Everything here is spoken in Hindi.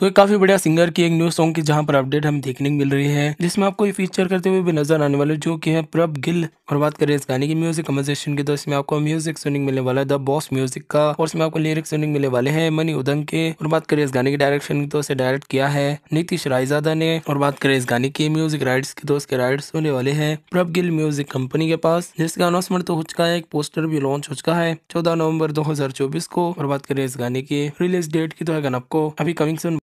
तो एक काफी बढ़िया सिंगर की एक न्यू सॉन्ग की जहां पर अपडेट हमें देखने को मिल रही है जिसमें आपको ये फीचर करते हुए भी नजर आने वाले जो कि है प्रभ गिल और बात करें इस गाने की म्यूजिक कम्पोजिशन की तो इसमें आपको म्यूजिक सुनिंग मिलने वाला है द बॉस म्यूजिक का और इसमें आपको लिरिक्स सुनिंग मिलने वाले हैं मनी उदंग के और बात करें इस गाने की डायरेक्शन की तो इसे डायरेक्ट किया है नीतिश रायजादा ने और बात करें इस गाने की म्यूजिक राइट्स की तो उसके राइट्स होने वाले हैं प्रभ गिल म्यूजिक कंपनी के पास जिसका अनाउंसमेंट तो हो चुका है एक पोस्टर भी लॉन्च हो चुका है चौदह नवम्बर दो को और बात करें इस गाने की रिलीज डेट की तो है आपको अभी कमिंग सुन